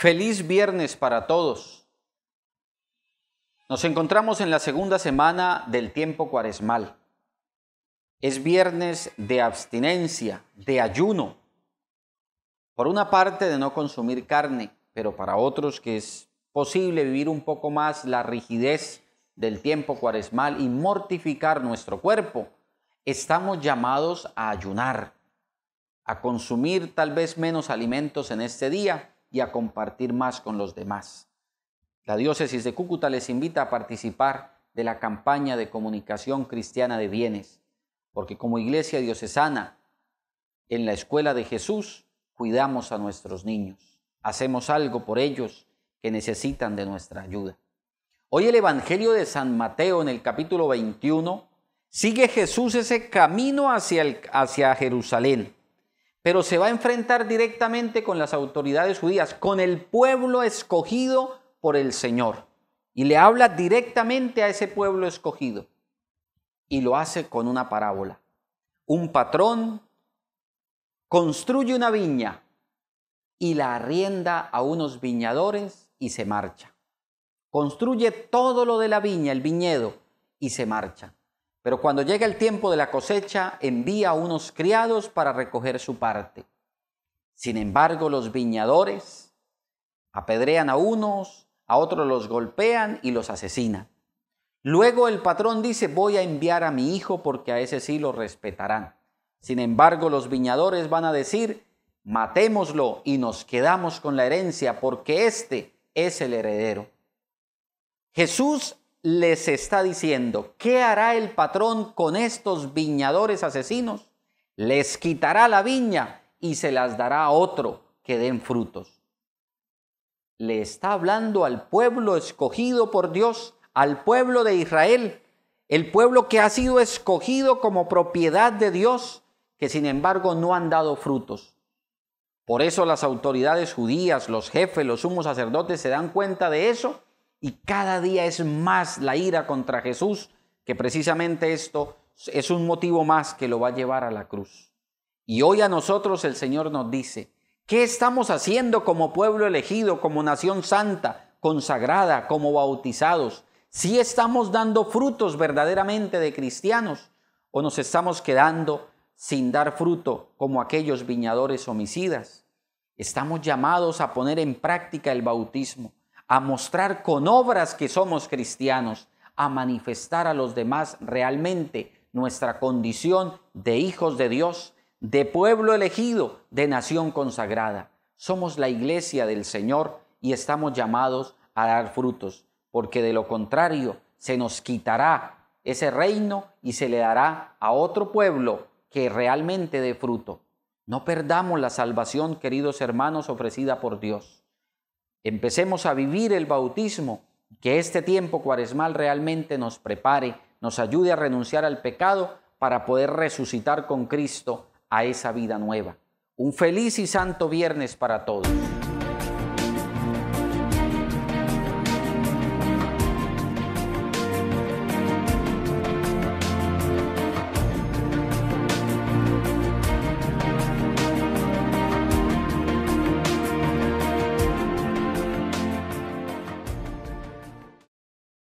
Feliz viernes para todos. Nos encontramos en la segunda semana del tiempo cuaresmal. Es viernes de abstinencia, de ayuno. Por una parte de no consumir carne, pero para otros que es posible vivir un poco más la rigidez del tiempo cuaresmal y mortificar nuestro cuerpo, estamos llamados a ayunar, a consumir tal vez menos alimentos en este día y a compartir más con los demás. La diócesis de Cúcuta les invita a participar de la campaña de comunicación cristiana de bienes, porque como iglesia diocesana, en la escuela de Jesús, cuidamos a nuestros niños, hacemos algo por ellos que necesitan de nuestra ayuda. Hoy el Evangelio de San Mateo en el capítulo 21 sigue Jesús ese camino hacia, hacia Jerusalén pero se va a enfrentar directamente con las autoridades judías, con el pueblo escogido por el Señor. Y le habla directamente a ese pueblo escogido. Y lo hace con una parábola. Un patrón construye una viña y la arrienda a unos viñadores y se marcha. Construye todo lo de la viña, el viñedo, y se marcha. Pero cuando llega el tiempo de la cosecha, envía a unos criados para recoger su parte. Sin embargo, los viñadores apedrean a unos, a otros los golpean y los asesinan. Luego el patrón dice, voy a enviar a mi hijo porque a ese sí lo respetarán. Sin embargo, los viñadores van a decir, matémoslo y nos quedamos con la herencia porque este es el heredero. Jesús les está diciendo, ¿qué hará el patrón con estos viñadores asesinos? Les quitará la viña y se las dará a otro que den frutos. Le está hablando al pueblo escogido por Dios, al pueblo de Israel, el pueblo que ha sido escogido como propiedad de Dios, que sin embargo no han dado frutos. Por eso las autoridades judías, los jefes, los sumos sacerdotes se dan cuenta de eso y cada día es más la ira contra Jesús, que precisamente esto es un motivo más que lo va a llevar a la cruz. Y hoy a nosotros el Señor nos dice, ¿qué estamos haciendo como pueblo elegido, como nación santa, consagrada, como bautizados? ¿Si ¿Sí estamos dando frutos verdaderamente de cristianos o nos estamos quedando sin dar fruto como aquellos viñadores homicidas? Estamos llamados a poner en práctica el bautismo a mostrar con obras que somos cristianos, a manifestar a los demás realmente nuestra condición de hijos de Dios, de pueblo elegido, de nación consagrada. Somos la iglesia del Señor y estamos llamados a dar frutos, porque de lo contrario se nos quitará ese reino y se le dará a otro pueblo que realmente dé fruto. No perdamos la salvación, queridos hermanos, ofrecida por Dios empecemos a vivir el bautismo, que este tiempo cuaresmal realmente nos prepare, nos ayude a renunciar al pecado para poder resucitar con Cristo a esa vida nueva. Un feliz y santo viernes para todos.